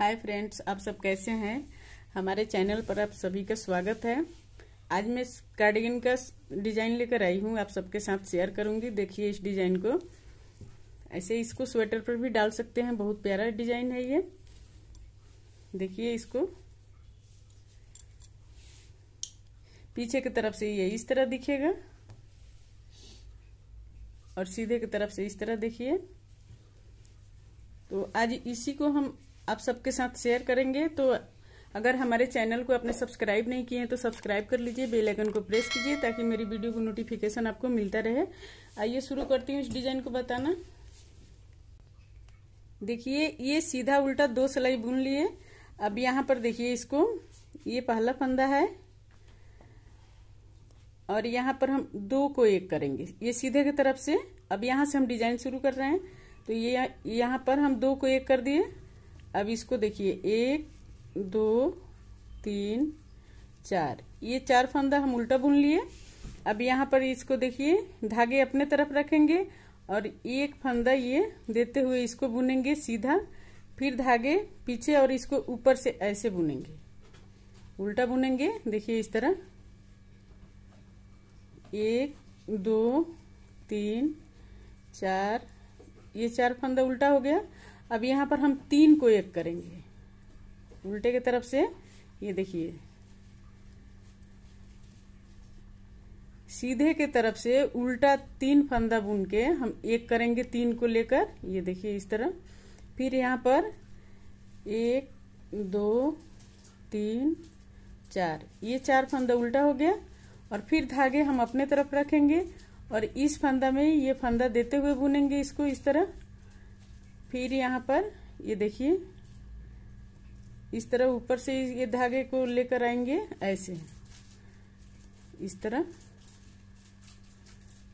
hi friends आप सब कैसे हैं हमारे चैनल पर आप सभी का स्वागत है आज मैं कार्डिगन का डिजाइन लेकर आई हूँ आप सबके साथ शेयर करूंगी देखिए इस डिजाइन को ऐसे इसको स्वेटर पर भी डाल सकते हैं बहुत प्यारा डिजाइन है ये देखिए इसको पीछे की तरफ से ये इस तरह दिखेगा और सीधे की तरफ से इस तरह देखिए तो आज इसी को हम आप सबके साथ शेयर करेंगे तो अगर हमारे चैनल को आपने सब्सक्राइब नहीं किए हैं तो सब्सक्राइब कर लीजिए बेल आइकन को प्रेस कीजिए ताकि मेरी वीडियो को नोटिफिकेशन आपको मिलता रहे आइए शुरू करती हूँ इस डिजाइन को बताना देखिए ये सीधा उल्टा दो सिलाई बुन लिए अब यहाँ पर देखिए इसको ये पहला फंदा है और यहाँ पर हम दो को एक करेंगे ये सीधे की तरफ से अब यहाँ से हम डिजाइन शुरू कर रहे हैं तो ये यह, यहाँ पर हम दो को एक कर दिए अब इसको देखिए एक दो तीन चार ये चार फंदा हम उल्टा बुन लिए अब यहाँ पर इसको देखिए धागे अपने तरफ रखेंगे और एक फंदा ये देते हुए इसको बुनेंगे सीधा फिर धागे पीछे और इसको ऊपर से ऐसे बुनेंगे उल्टा बुनेंगे देखिए इस तरह एक दो तीन चार ये चार फंदा उल्टा हो गया अब यहाँ पर हम तीन को एक करेंगे उल्टे की तरफ से ये देखिए सीधे के तरफ से उल्टा तीन फंदा बुन के हम एक करेंगे तीन को लेकर ये देखिए इस तरह फिर यहाँ पर एक दो तीन चार ये चार फंदा उल्टा हो गया और फिर धागे हम अपने तरफ रखेंगे और इस फंदा में ये फंदा देते हुए बुनेंगे इसको इस तरह फिर यहाँ पर ये देखिए इस तरह ऊपर से ये धागे को लेकर आएंगे ऐसे इस तरह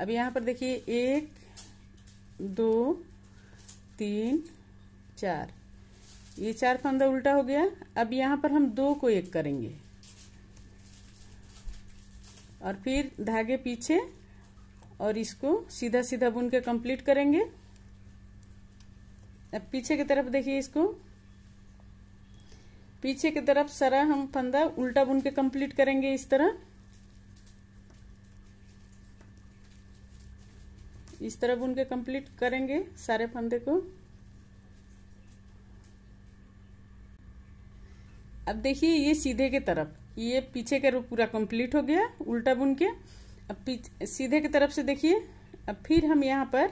अब यहाँ पर देखिए एक दो तीन चार ये चार फंदा उल्टा हो गया अब यहाँ पर हम दो को एक करेंगे और फिर धागे पीछे और इसको सीधा सीधा बुन के कंप्लीट करेंगे अब पीछे की तरफ देखिए इसको पीछे की तरफ सारा हम फंदा उल्टा बुन के कंप्लीट करेंगे इस तरह इस तरह बुन के कंप्लीट करेंगे सारे फंदे को अब देखिए ये सीधे के तरफ ये पीछे का रूप पूरा कंप्लीट हो गया उल्टा बुन के अब सीधे की तरफ से देखिए अब फिर हम यहाँ पर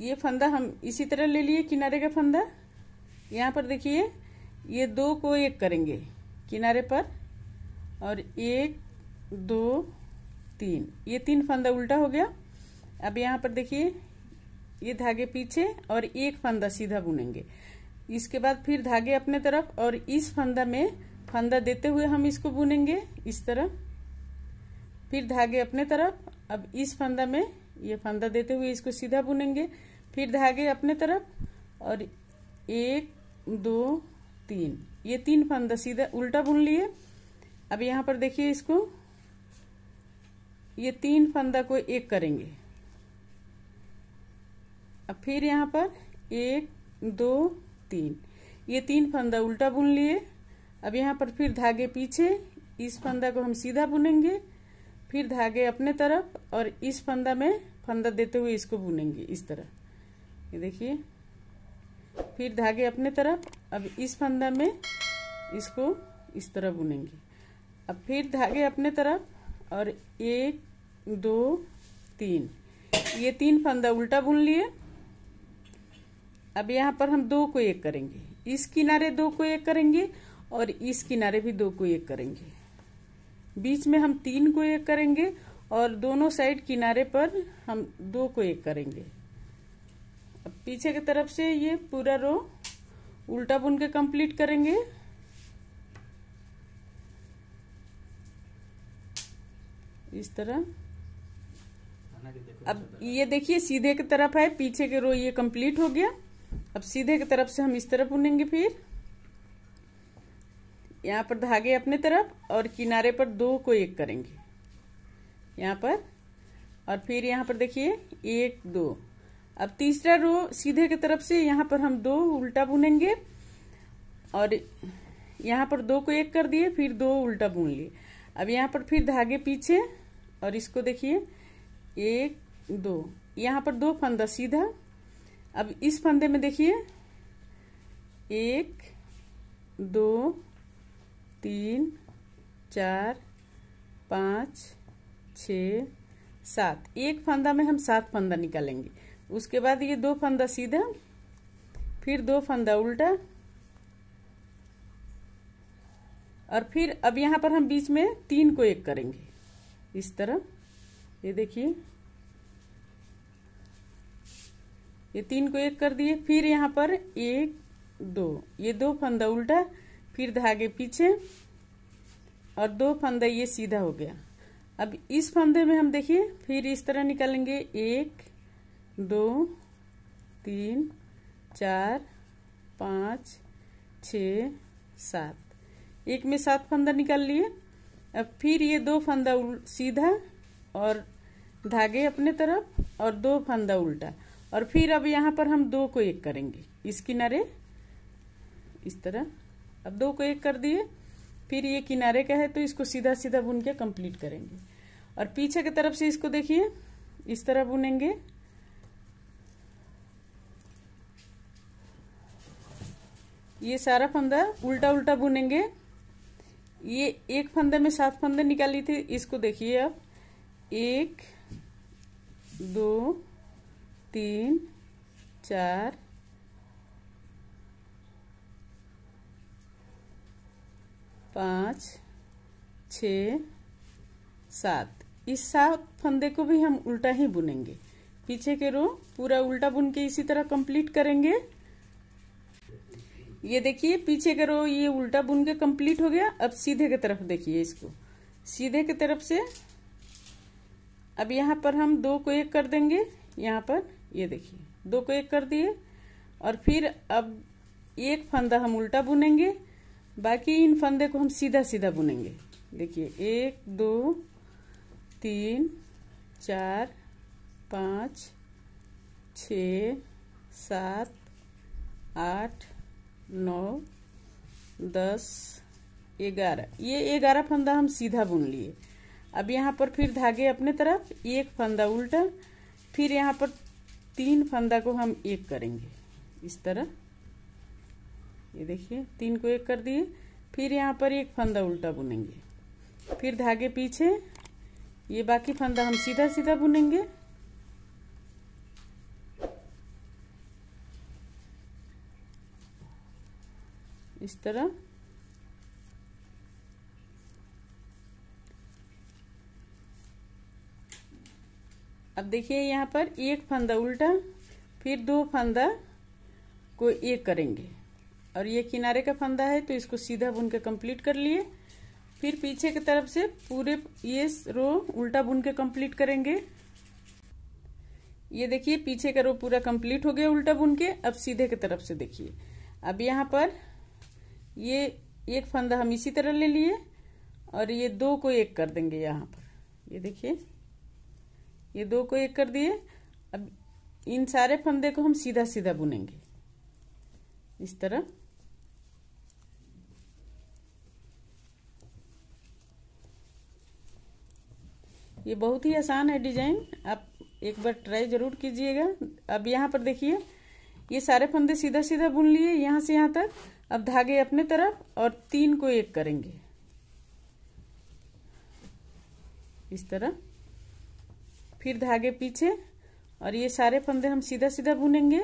ये फंदा हम इसी तरह ले लिए किनारे का फंदा यहाँ पर देखिए ये दो को एक करेंगे किनारे पर और एक दो तीन ये तीन फंदा उल्टा हो गया अब यहाँ पर देखिए ये धागे पीछे और एक फंदा सीधा बुनेंगे इसके बाद फिर धागे अपने तरफ और इस फंदा में फंदा देते हुए हम इसको बुनेंगे इस तरह फिर धागे अपने तरफ अब इस फंदा में ये फंदा देते हुए इसको सीधा बुनेंगे फिर धागे अपने तरफ और एक दो तीन ये तीन फंदा सीधा उल्टा बुन लिए अब यहाँ पर देखिए इसको ये तीन फंदा को एक करेंगे अब फिर यहाँ पर एक दो तीन ये तीन फंदा उल्टा बुन लिए अब यहाँ पर फिर धागे पीछे इस फंदा को हम सीधा बुनेंगे फिर धागे अपने तरफ और इस फंदा में फंदा देते हुए इसको बुनेंगे इस तरह ये देखिए फिर धागे अपने तरफ अब इस फंदा में इसको इस तरह बुनेंगे अब फिर धागे अपने तरफ और एक दो तीन ये तीन फंदा उल्टा बुन लिए अब यहाँ पर हम दो को एक करेंगे इस किनारे दो को एक करेंगे और इस किनारे भी दो को एक करेंगे बीच में हम तीन को एक करेंगे और दोनों साइड किनारे पर हम दो को एक करेंगे अब पीछे की तरफ से ये पूरा रो उल्टा बुन के कंप्लीट करेंगे इस तरह अब ये देखिए सीधे की तरफ है पीछे के रो ये कंप्लीट हो गया अब सीधे की तरफ से हम इस तरफ बुनेंगे फिर यहाँ पर धागे अपने तरफ और किनारे पर दो को एक करेंगे यहाँ पर और फिर यहाँ पर देखिए एक दो अब तीसरा रो सीधे की तरफ से यहाँ पर हम दो उल्टा बुनेंगे और यहाँ पर दो को एक कर दिए फिर दो उल्टा बुन लिए अब यहाँ पर फिर धागे पीछे और इसको देखिए एक दो यहाँ पर दो फंदा सीधा अब इस फंदे में देखिए एक दो तीन चार पाँच छ सात एक फंदा में हम सात फंदा निकालेंगे उसके बाद ये दो फंदा सीधा फिर दो फंदा उल्टा और फिर अब यहाँ पर हम बीच में तीन को एक करेंगे इस तरह ये देखिए ये तीन को एक कर दिए फिर यहाँ पर एक दो ये दो फंदा उल्टा फिर धागे पीछे और दो फंदा ये सीधा हो गया अब इस फंदे में हम देखिए फिर इस तरह निकालेंगे एक दो तीन चार पाँच छ सात एक में सात फंदा निकाल लिए अब फिर ये दो फंदा सीधा और धागे अपने तरफ और दो फंदा उल्टा और फिर अब यहाँ पर हम दो को एक करेंगे इस किनारे इस तरह अब दो को एक कर दिए फिर ये किनारे का है तो इसको सीधा सीधा बुन के कंप्लीट करेंगे और पीछे की तरफ से इसको देखिए इस तरह बुनेंगे ये सारा फंदा उल्टा उल्टा बुनेंगे ये एक फंदे में सात फंदे निकाली थी इसको देखिए आप एक दो तीन चार पांच छ सात इस सात फंदे को भी हम उल्टा ही बुनेंगे पीछे के रो पूरा उल्टा बुन के इसी तरह कंप्लीट करेंगे ये देखिए पीछे करो ये उल्टा बुन के कंप्लीट हो गया अब सीधे की तरफ देखिए इसको सीधे की तरफ से अब यहाँ पर हम दो को एक कर देंगे यहाँ पर ये देखिए दो को एक कर दिए और फिर अब एक फंदा हम उल्टा बुनेंगे बाकी इन फंदे को हम सीधा सीधा बुनेंगे देखिए एक दो तीन चार पाँच छ सात आठ नौ दस ग्यारह ये ग्यारह फंदा हम सीधा बुन लिए अब यहाँ पर फिर धागे अपने तरफ एक फंदा उल्टा फिर यहाँ पर तीन फंदा को हम एक करेंगे इस तरह ये देखिए तीन को एक कर दिए फिर यहाँ पर एक फंदा उल्टा बुनेंगे फिर धागे पीछे ये बाकी फंदा हम सीधा सीधा बुनेंगे इस तरह अब देखिए यहाँ पर एक फंदा उल्टा फिर दो फंदा को एक करेंगे और ये किनारे का फंदा है तो इसको सीधा बुन के कम्प्लीट कर लिए फिर पीछे की तरफ से पूरे ये रो उल्टा बुन के कम्प्लीट करेंगे ये देखिए पीछे का रो पूरा कम्प्लीट हो गया उल्टा बुन के अब सीधे की तरफ से देखिए अब यहाँ पर ये एक फंदा हम इसी तरह ले लिए और ये दो को एक कर देंगे यहाँ पर ये देखिए ये दो को एक कर दिए अब इन सारे फंदे को हम सीधा सीधा बुनेंगे इस तरह ये बहुत ही आसान है डिजाइन आप एक बार ट्राई जरूर कीजिएगा अब यहाँ पर देखिए ये सारे फंदे सीधा सीधा बुन लिए यहाँ से यहाँ तक अब धागे अपने तरफ और तीन को एक करेंगे इस तरह फिर धागे पीछे और ये सारे फंदे हम सीधा सीधा बुनेंगे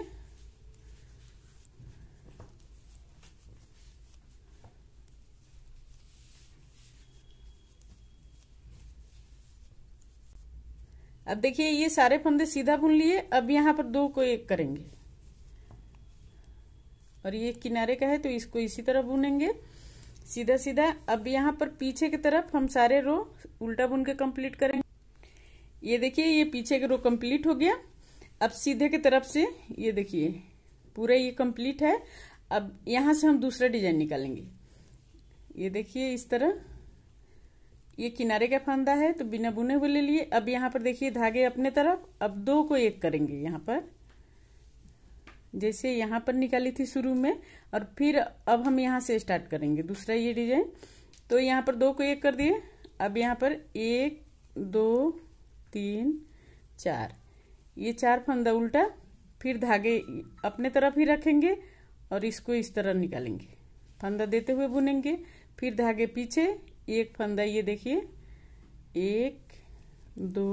अब देखिए ये सारे फंदे सीधा बुन लिए अब यहाँ पर दो को एक करेंगे और ये किनारे का है तो इसको इसी तरह बुनेंगे सीधा सीधा अब यहाँ पर पीछे की तरफ हम सारे रो उल्टा बुन के कम्प्लीट करेंगे ये देखिए ये पीछे का रो कम्प्लीट हो गया अब सीधे की तरफ से ये देखिए पूरा ये कम्प्लीट है अब यहां से हम दूसरा डिजाइन निकालेंगे ये देखिए इस तरह ये किनारे का फंदा है तो बिना बुने हुए ले लिए अब यहाँ पर देखिए धागे अपने तरफ अब दो को एक करेंगे यहाँ पर जैसे यहाँ पर निकाली थी शुरू में और फिर अब हम यहाँ से स्टार्ट करेंगे दूसरा ये डिजाइन तो यहाँ पर दो को एक कर दिए अब यहाँ पर एक दो तीन चार ये चार फंदा उल्टा फिर धागे अपने तरफ ही रखेंगे और इसको इस तरह निकालेंगे फंदा देते हुए बुनेंगे फिर धागे पीछे एक फंदा ये देखिए एक दो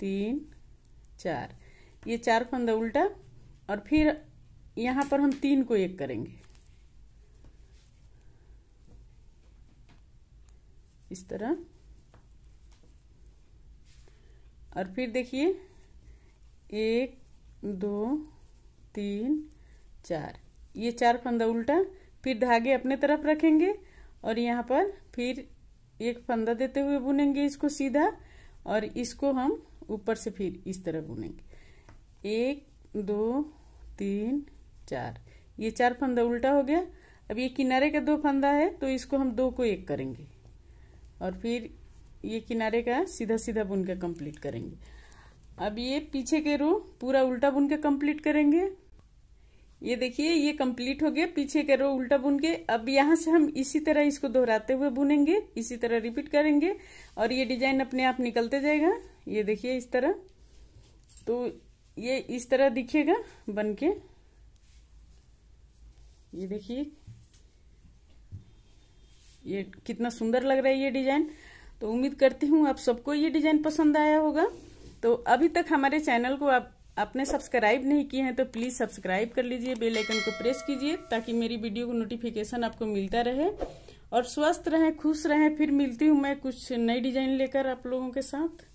तीन चार ये चार फंदा उल्टा और फिर यहाँ पर हम तीन को एक करेंगे इस तरह और फिर देखिए एक दो तीन चार ये चार फंदा उल्टा फिर धागे अपने तरफ रखेंगे और यहाँ पर फिर एक फंदा देते हुए बुनेंगे इसको सीधा और इसको हम ऊपर से फिर इस तरह बुनेंगे एक दो तीन चार ये चार फंदा उल्टा हो गया अब ये किनारे का दो फंदा है तो इसको हम दो को एक करेंगे और फिर ये किनारे का सीधा सीधा बुन के कंप्लीट करेंगे अब ये पीछे के रो पूरा उल्टा बुन के कंप्लीट करेंगे ये देखिए ये कंप्लीट हो गया पीछे के रो उल्टा बुन के अब यहाँ से हम इसी तरह इसको दोहराते हुए बुनेंगे इसी तरह रिपीट करेंगे और ये डिजाइन अपने आप निकलते जाएगा ये देखिए इस तरह तो ये इस तरह दिखेगा बन के ये देखिए ये कितना सुंदर लग रहा है ये डिजाइन तो उम्मीद करती हूँ आप सबको ये डिजाइन पसंद आया होगा तो अभी तक हमारे चैनल को आप आपने सब्सक्राइब नहीं किए हैं तो प्लीज़ सब्सक्राइब कर लीजिए बेल आइकन को प्रेस कीजिए ताकि मेरी वीडियो को नोटिफिकेशन आपको मिलता रहे और स्वस्थ रहें खुश रहें फिर मिलती हूँ मैं कुछ नई डिजाइन लेकर आप लोगों के साथ